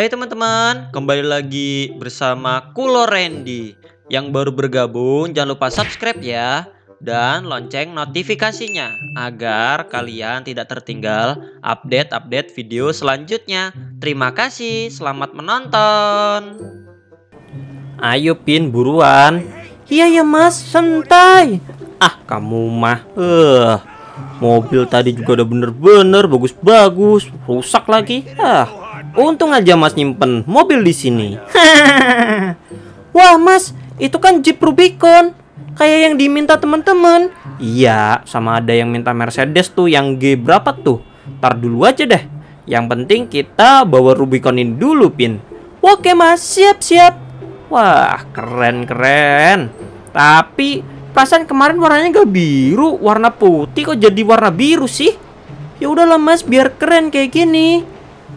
Hai teman-teman, kembali lagi bersama Kulo Randy Yang baru bergabung jangan lupa subscribe ya Dan lonceng notifikasinya Agar kalian tidak tertinggal update-update video selanjutnya Terima kasih, selamat menonton Ayo Pin, buruan Iya ya mas, santai Ah kamu mah eh Mobil tadi juga udah bener-bener bagus-bagus Rusak lagi Ah Untung aja Mas nyimpen mobil di sini. Wah, Mas, itu kan Jeep Rubicon. Kayak yang diminta teman-teman. Iya, sama ada yang minta Mercedes tuh yang G berapa tuh. Ntar dulu aja deh. Yang penting kita bawa Rubicon ini dulu, Pin. Oke, Mas, siap-siap. Wah, keren-keren. Tapi perasaan kemarin warnanya gak biru, warna putih kok jadi warna biru sih? Ya udahlah Mas, biar keren kayak gini.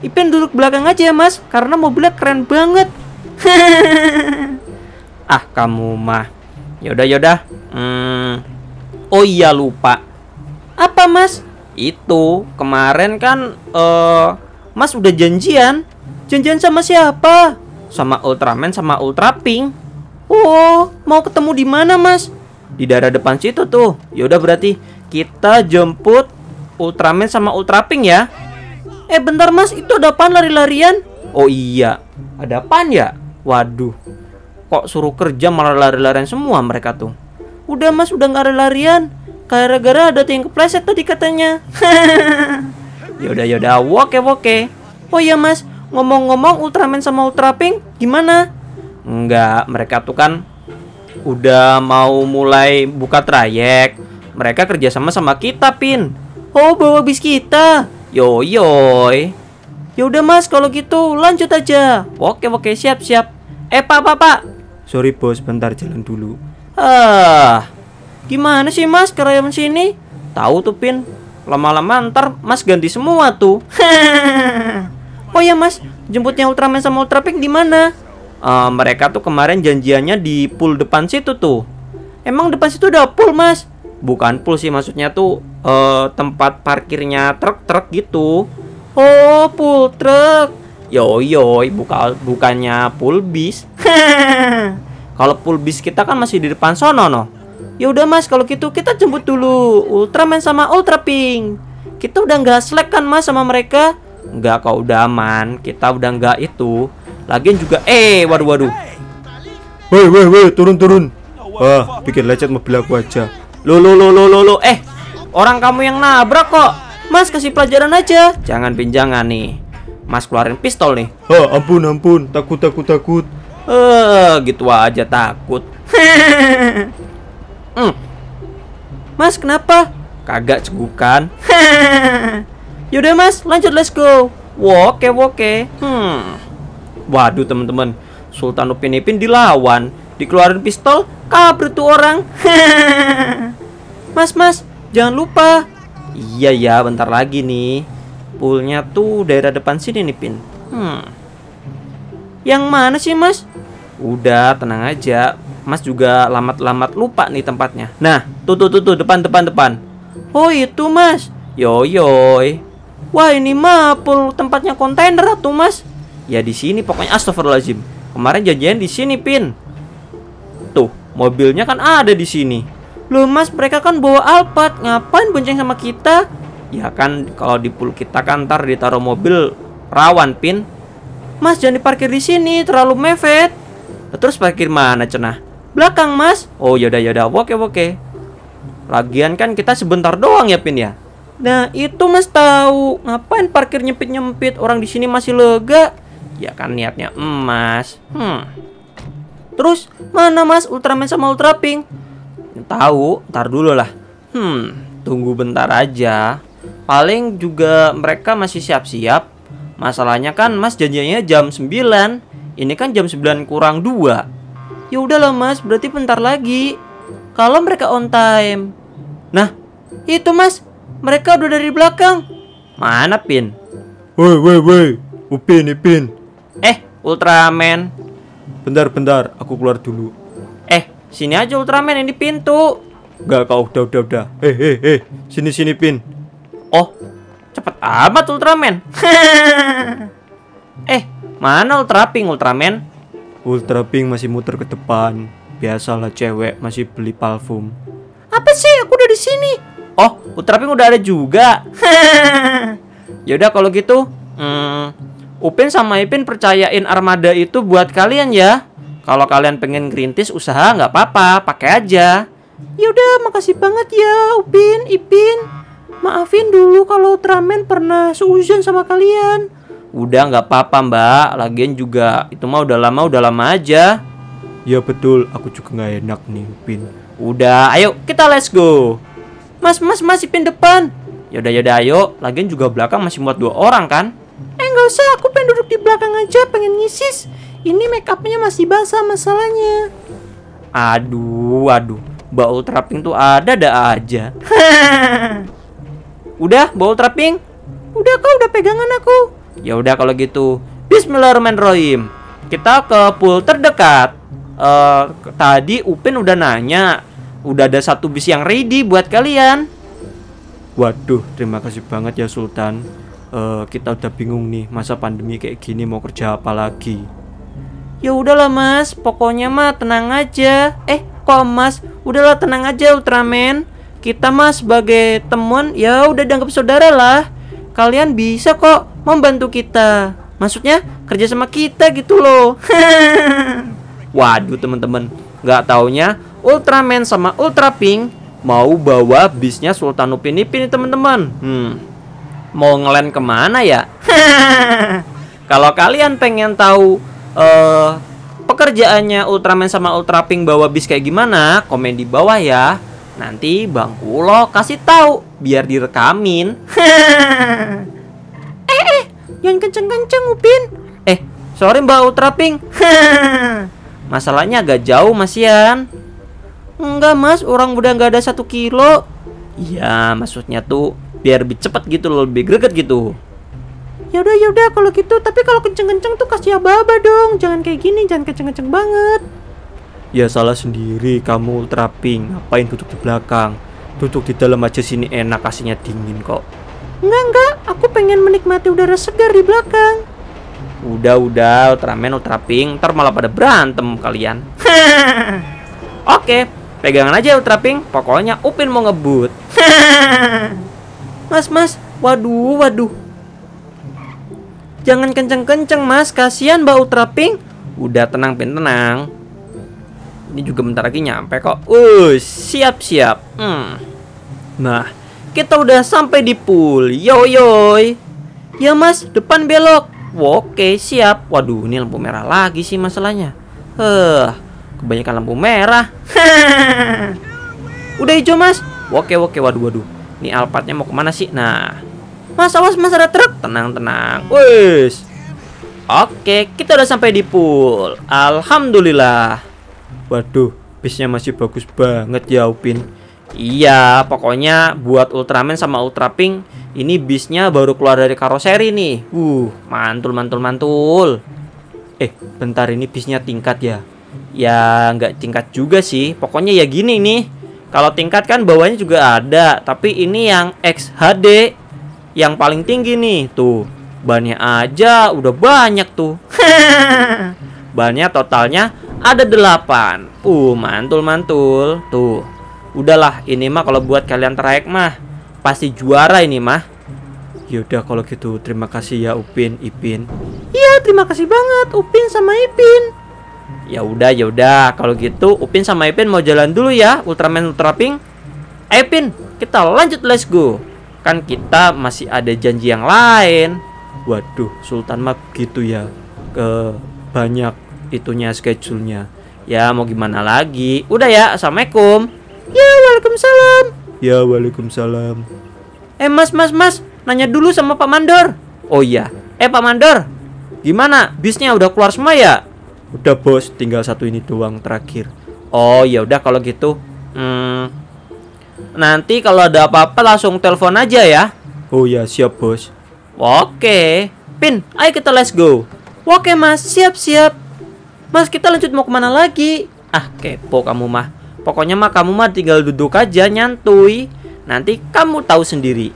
Ipin duduk belakang aja mas, karena mobilnya keren banget. ah kamu mah. Yaudah yaudah. Hmm. Oh iya lupa. Apa mas? Itu kemarin kan uh, mas udah janjian. Janjian sama siapa? Sama Ultraman sama Ultra Pink. Oh, mau ketemu di mana mas? Di daerah depan situ tuh. Yaudah berarti kita jemput Ultraman sama Ultra Pink ya. Eh bentar mas, itu ada apaan lari-larian? Oh iya, ada pan ya? Waduh, kok suruh kerja malah lari-larian semua mereka tuh Udah mas, udah gak ada larian Gara-gara ada yang kepleset tadi katanya Yaudah, yaudah, oke, oke Oh iya mas, ngomong-ngomong Ultraman sama Ultra Pink gimana? Enggak, mereka tuh kan udah mau mulai buka trayek Mereka kerja sama sama kita, Pin Oh, bawa bis kita Yoyoy. Ya udah Mas, kalau gitu lanjut aja. Oke, oke, siap, siap. Eh, Pak, Pak, Pak. Sorry, Bos, bentar jalan dulu. Ah. Gimana sih, Mas, kerayaan sini? Tahu tuh, Pin. Lama-lama ntar Mas ganti semua tuh. oh ya, Mas, jemputnya Ultraman sama Ultrapink di mana? Uh, mereka tuh kemarin janjiannya di pool depan situ tuh. Emang depan situ udah pool, Mas? bukan pool sih maksudnya tuh uh, tempat parkirnya truk-truk gitu oh pool truk Yoi yo buka bukannya pool bis kalau pool bis kita kan masih di depan sono no ya udah mas kalau gitu kita jemput dulu Ultraman sama Ultra Pink kita udah nggak slack kan mas sama mereka nggak kau udah aman kita udah nggak itu lagian juga eh waduh waduh woi woi woi turun turun wah bikin lecet mobil aku aja Lo lo lo lo lo lo eh orang kamu yang nabrak kok. Mas kasih pelajaran aja. Jangan pinjangan nih. Mas keluarin pistol nih. Ha, ampun ampun, takut takut takut. Eh, uh, gitu aja takut. hmm. Mas kenapa? Kagak cegukan. Yaudah mas, lanjut let's go. Oke oke. Hmm. Waduh teman-teman, Sultan Upin Ipin dilawan, dikeluarin pistol, kabur tuh orang. mas, mas, jangan lupa. Iya ya, bentar lagi nih. Poolnya tuh daerah depan sini nih, Pin. Hmm. Yang mana sih, Mas? Udah, tenang aja. Mas juga lamat-lamat lupa nih tempatnya. Nah, tuh tuh tuh, tuh depan depan depan. Oh, itu, Mas. Yoyoy. Wah, ini mah pool tempatnya kontainer tuh, Mas. Ya di sini pokoknya astagfirullahaladzim Kemarin janjian di sini, Pin. Tuh, Mobilnya kan ada di sini. Loh mas, mereka kan bawa Alphard. Ngapain bonceng sama kita? Ya kan, kalau dipul kita kan ntar ditaruh mobil rawan, Pin. Mas, jangan diparkir di sini, terlalu mepet. Terus parkir mana, Cenah? Belakang, Mas. Oh, yaudah, yaudah. Oke, oke. Lagian kan kita sebentar doang ya, Pin ya. Nah, itu Mas tahu. Ngapain parkir nyempit-nyempit? Orang di sini masih lega. Ya kan niatnya emas. Hmm. Terus mana mas Ultraman sama Ultra Pink? Tahu, ntar dulu lah. Hmm, tunggu bentar aja. Paling juga mereka masih siap-siap. Masalahnya kan mas janjinya jam 9. Ini kan jam 9 kurang dua. Ya udahlah mas, berarti bentar lagi. Kalau mereka on time. Nah, itu mas, mereka udah dari belakang. Mana Pin? Woi, woi, woi. Upin, Ipin. Eh, Ultraman, Bentar-bentar, aku keluar dulu. Eh, sini aja Ultraman ini pintu. Gak kau, udah udah udah. Hei eh, eh, hei eh, hei, sini sini pin. Oh, cepet amat Ultraman. eh, mana Ultraping, Ultraman? Ultraping masih muter ke depan. Biasalah cewek masih beli parfum. Apa sih? Aku udah di sini. Oh, Ultraping udah ada juga. Yaudah kalau gitu, hmm, Upin sama Ipin percayain armada itu buat kalian ya. Kalau kalian pengen gerintis usaha nggak apa-apa, pakai aja. Yaudah, makasih banget ya Upin, Ipin. Maafin dulu kalau Ultraman pernah seujian sama kalian. Udah nggak apa-apa mbak, lagian juga itu mah udah lama udah lama aja. Ya betul, aku juga nggak enak nih Upin. Udah, ayo kita let's go. Mas, mas, mas Ipin depan. Yaudah, yaudah, ayo. Lagian juga belakang masih muat dua orang kan? Eh nggak usah, aku pengen duduk di belakang aja, pengen ngisis. Ini make upnya masih basah masalahnya. Aduh, aduh. Mbak Ultra tuh ada-ada aja. udah, Mbak Ultra Udah kau udah pegangan aku. Ya udah kalau gitu. Bismillahirrahmanirrahim. Kita ke pool terdekat. Uh, tadi Upin udah nanya, udah ada satu bis yang ready buat kalian. Waduh, terima kasih banget ya Sultan uh, kita udah bingung nih masa pandemi kayak gini mau kerja apa lagi ya udahlah mas pokoknya mah tenang aja eh kok mas udahlah tenang aja Ultraman kita mas sebagai teman ya udah dianggap saudara lah kalian bisa kok membantu kita maksudnya kerja sama kita gitu loh waduh temen-temen, nggak taunya Ultraman sama Ultra Pink mau bawa bisnya Sultan Upin Ipin teman-teman hmm mau ngelen kemana ya? Kalau kalian pengen tahu uh, pekerjaannya Ultraman sama Ultra Pink bawa bis kayak gimana, komen di bawah ya. Nanti Bang Kulo kasih tahu biar direkamin. eh, eh, yang kenceng-kenceng Upin. Eh, sorry Mbak Ultra Pink. Masalahnya agak jauh Mas Masian. Enggak Mas, orang udah nggak ada satu kilo. Iya, maksudnya tuh biar lebih cepat gitu loh lebih greget gitu ya udah ya udah kalau gitu tapi kalau kenceng-kenceng tuh kasih ababa dong jangan kayak gini jangan kenceng-kenceng banget ya salah sendiri kamu ultra ngapain duduk di belakang duduk di dalam aja sini enak kasihnya dingin kok enggak enggak aku pengen menikmati udara segar di belakang udah udah ultraman ultra pink ntar malah pada berantem kalian oke pegangan aja ultra pink pokoknya upin mau ngebut Mas, mas. Waduh, waduh. Jangan kenceng-kenceng, mas. Kasihan Mbak Ultra Pink. Udah tenang, Pin, tenang. Ini juga bentar lagi nyampe kok. Uh, siap-siap. Hmm. Nah, kita udah sampai di pool. Yo, yo, Ya, mas. Depan belok. Oke, siap. Waduh, ini lampu merah lagi sih masalahnya. Heh, kebanyakan lampu merah. udah hijau, mas. Oke, oke. Waduh, waduh. Ini Alphardnya mau kemana sih? Nah, Mas awas mas ada truk. Tenang tenang. Wes. Oke, kita udah sampai di pool. Alhamdulillah. Waduh, bisnya masih bagus banget ya Upin. Iya, pokoknya buat Ultraman sama Ultra Pink ini bisnya baru keluar dari karoseri nih. Uh, mantul mantul mantul. Eh, bentar ini bisnya tingkat ya. Ya nggak tingkat juga sih. Pokoknya ya gini nih. Kalau tingkat kan bawahnya juga ada, tapi ini yang XHD yang paling tinggi nih tuh. Bannya aja udah banyak tuh. Bannya totalnya ada 8. Uh, mantul-mantul. Tuh. Udahlah, ini mah kalau buat kalian trayek mah pasti juara ini mah. Yaudah kalau gitu terima kasih ya Upin, Ipin. Iya, terima kasih banget Upin sama Ipin. Ya udah, ya udah. Kalau gitu Upin sama Ipin mau jalan dulu ya, Ultraman Ultra Pink. Ipin eh, kita lanjut let's go. Kan kita masih ada janji yang lain. Waduh, Sultan mah gitu ya. Ke banyak itunya schedule-nya. Ya mau gimana lagi? Udah ya, Assalamualaikum. Ya, Waalaikumsalam. Ya, Waalaikumsalam. Eh, Mas, Mas, Mas, nanya dulu sama Pak Mandor. Oh iya. Eh, Pak Mandor, gimana? Bisnya udah keluar semua ya? udah bos tinggal satu ini doang terakhir oh ya udah kalau gitu hmm, nanti kalau ada apa-apa langsung telepon aja ya oh ya siap bos oke pin ayo kita let's go oke mas siap siap mas kita lanjut mau kemana lagi ah kepo kamu mah pokoknya mah kamu mah tinggal duduk aja nyantui nanti kamu tahu sendiri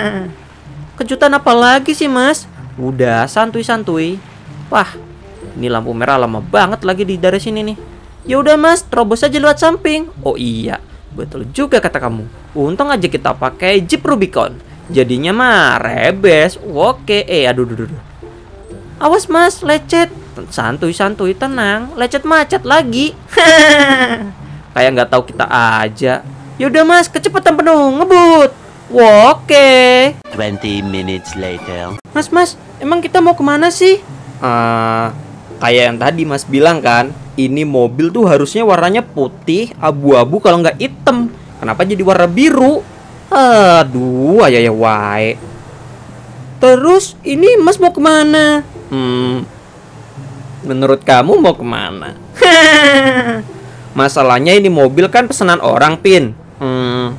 kejutan apa lagi sih mas udah santui-santui wah ini lampu merah lama banget lagi di dari sini nih. Ya udah Mas, terobos aja lewat samping. Oh iya, betul juga kata kamu. Untung aja kita pakai Jeep Rubicon. Jadinya mah rebes. Oke, eh aduh aduh aduh. Awas Mas, lecet. Santuy-santuy tenang, lecet macet lagi. Kayak nggak tahu kita aja. Ya udah Mas, kecepatan penuh, ngebut. Oke. Twenty minutes later. Mas, Mas, emang kita mau kemana sih? Uh, kayak yang tadi Mas bilang kan, ini mobil tuh harusnya warnanya putih, abu-abu kalau nggak hitam. Kenapa jadi warna biru? Aduh, ayah ya wae. Terus ini Mas mau kemana? Hmm, menurut kamu mau kemana? Masalahnya ini mobil kan pesanan orang pin. Hmm,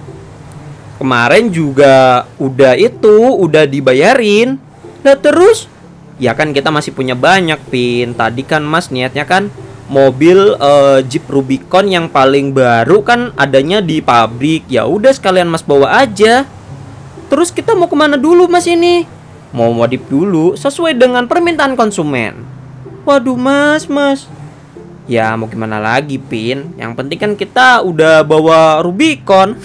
kemarin juga udah itu udah dibayarin. Nah terus ya kan kita masih punya banyak pin tadi kan mas niatnya kan mobil uh, Jeep Rubicon yang paling baru kan adanya di pabrik ya udah sekalian mas bawa aja terus kita mau kemana dulu mas ini mau modif dulu sesuai dengan permintaan konsumen waduh mas mas ya mau gimana lagi pin yang penting kan kita udah bawa Rubicon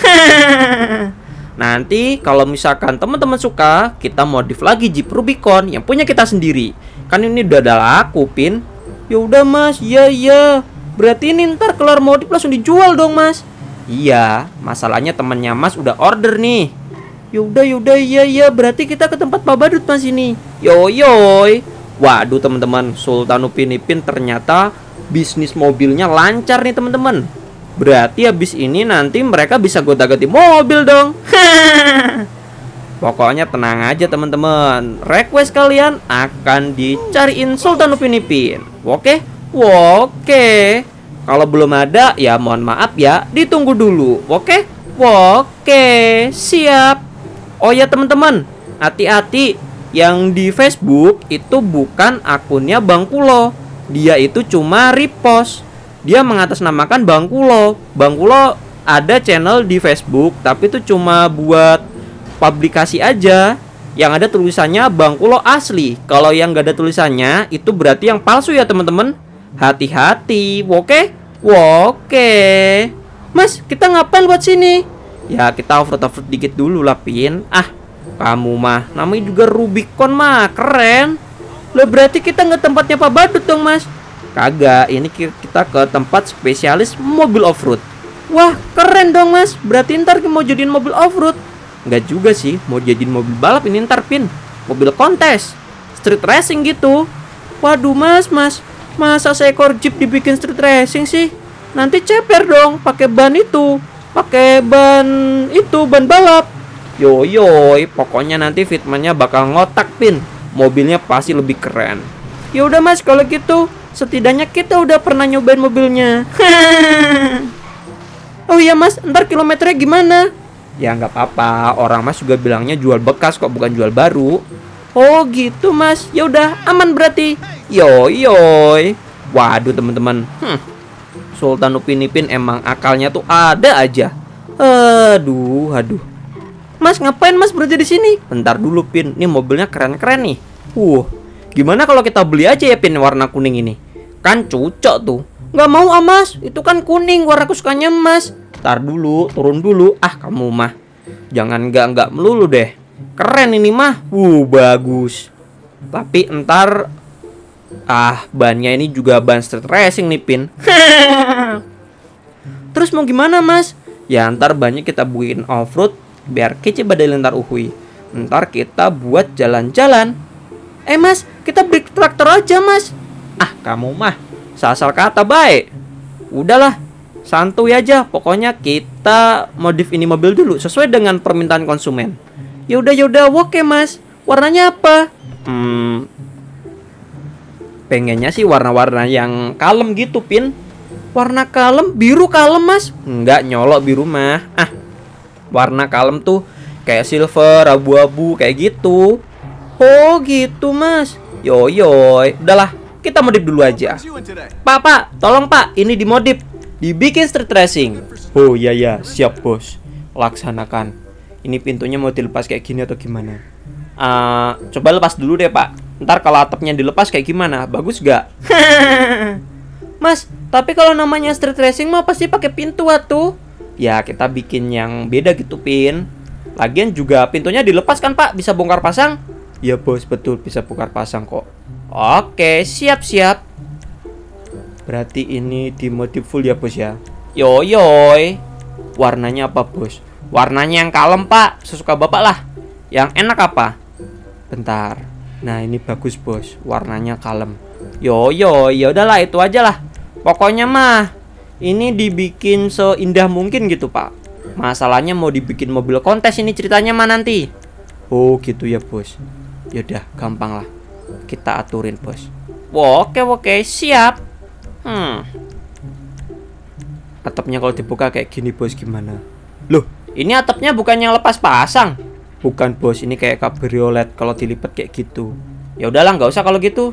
Nanti kalau misalkan teman-teman suka, kita modif lagi Jeep Rubicon yang punya kita sendiri. Kan ini udah ada laku, Pin. Ya udah, Mas. Ya, ya. Berarti ini ntar kelar modif langsung dijual dong, Mas. Iya, masalahnya temannya Mas udah order nih. Ya udah, ya udah, ya, ya. Berarti kita ke tempat Pak Badut Mas ini. Yoyoy. Waduh, teman-teman, Sultan Upin Ipin ternyata bisnis mobilnya lancar nih, teman-teman. Berarti habis ini nanti mereka bisa goda-ganti mobil dong. Pokoknya tenang aja teman-teman. Request kalian akan dicariin Sultan Upin Ipin. Oke? Oke. Kalau belum ada ya mohon maaf ya, ditunggu dulu. Oke? Oke, siap. Oh ya teman-teman, hati-hati yang di Facebook itu bukan akunnya Bang Kulo. Dia itu cuma repost. Dia mengatasnamakan Bang Kulo. Bang Kulo ada channel di Facebook tapi itu cuma buat publikasi aja yang ada tulisannya bangku lo asli kalau yang nggak ada tulisannya itu berarti yang palsu ya teman-teman hati-hati oke oke mas kita ngapain buat sini ya kita over over dikit dulu lah pin ah kamu mah namanya juga Rubicon mah keren lo berarti kita nggak tempatnya Pak Badut dong mas kagak ini kita ke tempat spesialis mobil off-road Wah keren dong mas, berarti ntar mau jadiin mobil off-road Nggak juga sih, mau jadiin mobil balap ini ntar pin Mobil kontes, street racing gitu Waduh mas, mas, masa seekor jeep dibikin street racing sih? Nanti ceper dong, pakai ban itu Pakai ban itu, ban balap Yoyoy, pokoknya nanti fitmannya bakal ngotak pin Mobilnya pasti lebih keren Ya udah mas, kalau gitu setidaknya kita udah pernah nyobain mobilnya. oh iya mas ntar kilometernya gimana ya nggak apa-apa orang mas juga bilangnya jual bekas kok bukan jual baru oh gitu mas ya udah aman berarti yoi yoi waduh teman-teman hmm. Sultan Upin Ipin emang akalnya tuh ada aja aduh aduh Mas ngapain mas berada di sini? Bentar dulu Pin, ini mobilnya keren-keren nih. Uh, gimana kalau kita beli aja ya Pin warna kuning ini? Kan cocok tuh. Gak mau ah mas, itu kan kuning warnaku sukanya mas. Ntar dulu, turun dulu. Ah kamu mah, jangan gak nggak melulu deh. Keren ini mah, wuh bagus. Tapi ntar ah bannya ini juga ban street racing nih pin. Terus mau gimana mas? Ya ntar bannya kita buin off road biar kece badai lentar uhui. Ntar kita buat jalan-jalan. Eh mas, kita break traktor aja mas. Ah kamu mah Seasal kata baik. Udahlah, santuy aja. Pokoknya kita modif ini mobil dulu sesuai dengan permintaan konsumen. Yaudah yaudah, oke Mas. Warnanya apa? Hmm, pengennya sih warna-warna yang kalem gitu, Pin. Warna kalem, biru kalem, Mas. Enggak nyolok biru mah. Ah. Warna kalem tuh kayak silver, abu-abu kayak gitu. Oh, gitu, Mas. Yoyoy, udahlah kita modif dulu aja. Pak, pak, tolong pak, ini dimodif. Dibikin street racing. Oh iya iya, siap bos. Laksanakan. Ini pintunya mau dilepas kayak gini atau gimana? Uh, coba lepas dulu deh pak. Ntar kalau atapnya dilepas kayak gimana? Bagus gak? Mas, tapi kalau namanya street racing mah pasti pakai pintu atuh. Ya kita bikin yang beda gitu pin. Lagian juga pintunya dilepas kan pak, bisa bongkar pasang? Iya bos, betul bisa bongkar pasang kok. Oke, siap-siap. Berarti ini dimodif full ya, Bos ya? Yoyoy. Warnanya apa, Bos? Warnanya yang kalem, Pak. Sesuka Bapak lah. Yang enak apa? Bentar. Nah, ini bagus, Bos. Warnanya kalem. Yoyoy, ya udahlah itu aja lah. Pokoknya mah ini dibikin seindah mungkin gitu, Pak. Masalahnya mau dibikin mobil kontes ini ceritanya mah nanti. Oh, gitu ya, Bos. Yaudah, gampang lah kita aturin bos oke oke siap hmm atapnya kalau dibuka kayak gini bos gimana loh ini atapnya bukan yang lepas pasang bukan bos ini kayak kabriolet kalau dilipat kayak gitu ya udahlah nggak usah kalau gitu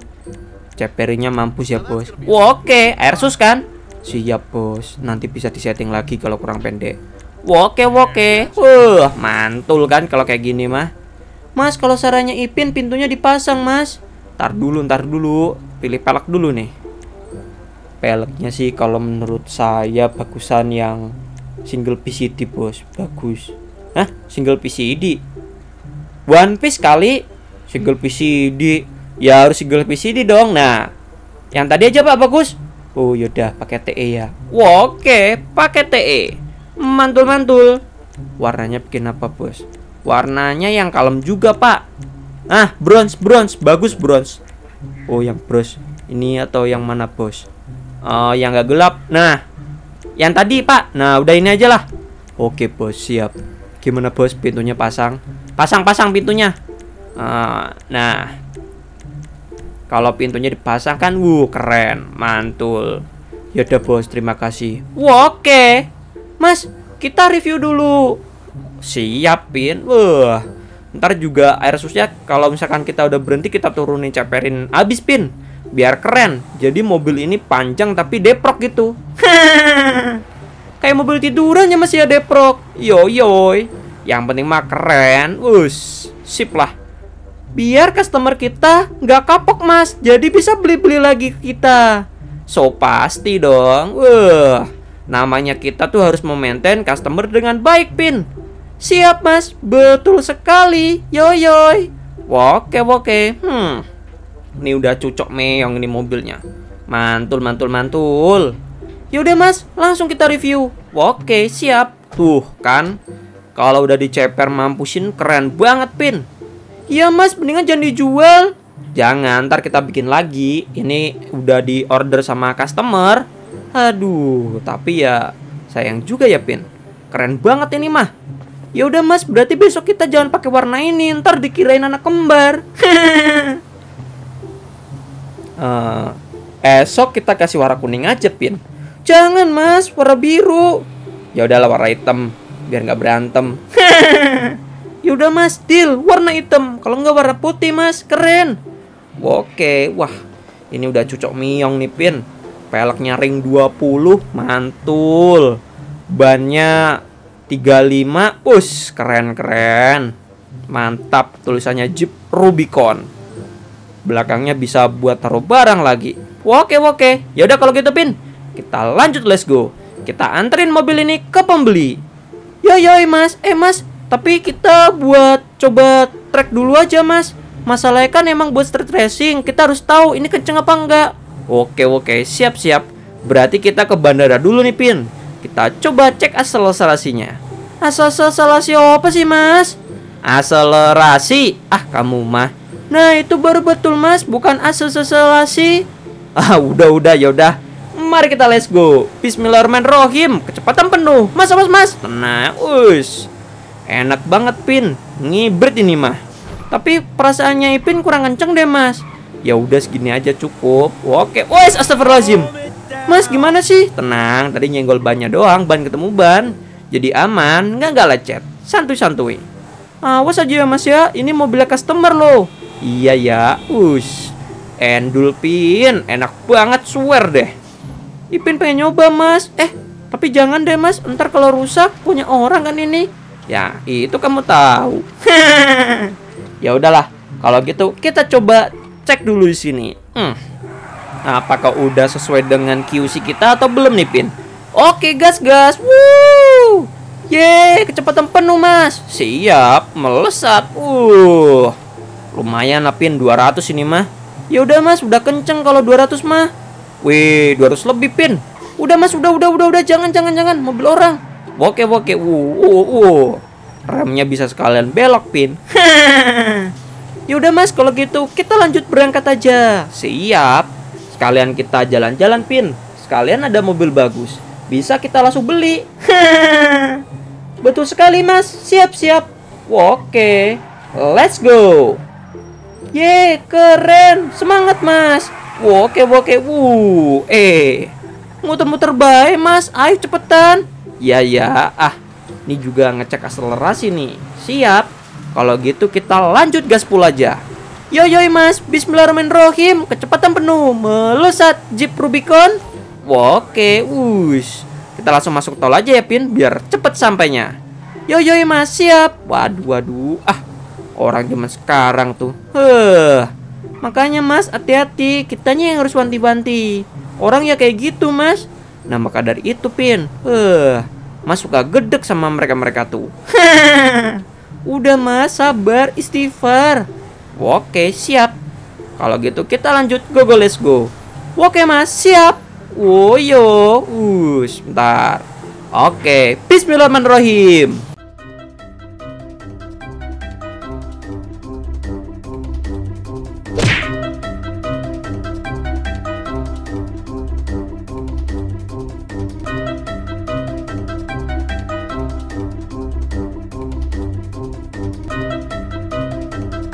ceperinya mampus ya bos oke air sus kan siap bos nanti bisa disetting lagi kalau kurang pendek oke oke uh mantul kan kalau kayak gini mah Mas, kalau sarannya Ipin pintunya dipasang, Mas ntar dulu ntar dulu pilih pelek dulu nih peleknya sih kalau menurut saya bagusan yang single PCD bos bagus Hah? single PCD One Piece kali single PCD ya harus single PCD dong nah yang tadi aja pak bagus oh yaudah pakai TE ya Wah, oke pakai TE mantul mantul warnanya bikin apa bos warnanya yang kalem juga pak Ah, bronze, bronze. Bagus bronze. Oh, yang bronze. Ini atau yang mana, Bos? Oh, yang gak gelap. Nah. Yang tadi, Pak. Nah, udah ini aja lah. Oke, Bos, siap. Gimana, Bos? Pintunya pasang. Pasang-pasang pintunya. Ah, nah. Kalau pintunya dipasang kan, wuh, keren. Mantul. Ya udah Bos, terima kasih. Wah, oke. Mas, kita review dulu. Siapin. Wah ntar juga air susnya kalau misalkan kita udah berhenti kita turunin ceperin abis pin biar keren jadi mobil ini panjang tapi deprok gitu kayak mobil tiduran ya masih ya deprok yo yo yang penting mah keren us sip lah biar customer kita nggak kapok mas jadi bisa beli beli lagi kita so pasti dong wah namanya kita tuh harus memaintain customer dengan baik pin Siap mas, betul sekali. Yoyoy. Oke oke. Hmm. Ini udah cocok meong ini mobilnya. Mantul mantul mantul. Yaudah mas, langsung kita review. Oke siap. Tuh kan, kalau udah diceper mampusin keren banget pin. Iya mas, mendingan jangan dijual. Jangan, ntar kita bikin lagi. Ini udah di order sama customer. Aduh, tapi ya sayang juga ya Pin. Keren banget ini mah ya udah mas berarti besok kita jangan pakai warna ini ntar dikirain anak kembar uh, esok kita kasih warna kuning aja pin jangan mas warna biru ya udahlah warna hitam biar nggak berantem ya udah mas deal warna hitam kalau nggak warna putih mas keren oke wah ini udah cocok miong nih pin peleknya ring 20 mantul bannya 35 us keren keren mantap tulisannya Jeep Rubicon belakangnya bisa buat taruh barang lagi oke oke yaudah kalau gitu pin kita lanjut let's go kita anterin mobil ini ke pembeli ya ya eh, mas eh mas tapi kita buat coba track dulu aja mas masalahnya kan emang buat street racing kita harus tahu ini kenceng apa enggak oke oke siap siap berarti kita ke bandara dulu nih pin kita coba cek akselerasinya. Akselerasi apa sih, Mas? Akselerasi. Ah, kamu mah. Nah, itu baru betul, Mas, bukan akselerasi. Ah, udah udah ya udah. Mari kita let's go. Bismillahirrahmanirrahim. Kecepatan penuh. Mas, Mas, Mas. Tenang, us. Enak banget, Pin. Ngibrit ini mah. Tapi perasaannya Ipin kurang kenceng deh, Mas. Ya udah segini aja cukup. Oke. Wes, astagfirullahalazim. Mas gimana sih? Tenang, tadi nyenggol bannya doang, ban ketemu ban. Jadi aman, nggak nggak lecet. Santuy-santuy. Awas aja ya mas ya, ini mobilnya customer loh. Iya ya, us. Endulpin, enak banget swear deh. Ipin pengen nyoba mas. Eh, tapi jangan deh mas, ntar kalau rusak punya orang kan ini. Ya, itu kamu tahu. ya udahlah, kalau gitu kita coba cek dulu di sini. Hmm apakah udah sesuai dengan QC kita atau belum nih Pin? Oke gas gas, wuh, ye kecepatan penuh mas. Siap, melesat, uh, lumayan lah Pin 200 ini mah. Ya udah mas, udah kenceng kalau 200 mah. Wih, 200 lebih Pin. Udah mas, udah udah udah udah jangan jangan jangan mobil orang. Oke oke, uh, uh, uh. remnya bisa sekalian belok Pin. Yaudah mas, kalau gitu kita lanjut berangkat aja. Siap. Sekalian kita jalan-jalan pin. Sekalian ada mobil bagus. Bisa kita langsung beli. Betul sekali mas. Siap-siap. Oke. Let's go. Ye, keren. Semangat mas. Oke, oke. Wuh. Eh. Muter-muter baik mas. Ayo cepetan. Ya, ya. Ah. Ini juga ngecek akselerasi nih. Siap. Kalau gitu kita lanjut gas pul aja. Yo yo mas, bismillahirrahmanirrahim Kecepatan penuh, melesat Jeep Rubicon Oke, wush Kita langsung masuk tol aja ya Pin, biar cepet sampainya Yo yo mas, siap Waduh, waduh, ah Orang zaman sekarang tuh Heh Makanya mas, hati-hati Kitanya yang harus wanti-wanti Orang ya kayak gitu mas Nah maka dari itu Pin Heh Mas suka gedek sama mereka-mereka tuh Udah mas, sabar, istighfar Oke, siap. Kalau gitu kita lanjut go go let's go. Oke, Mas, siap. Woyo, oh, uh, sebentar. Oke, bismillahirrahmanirrahim.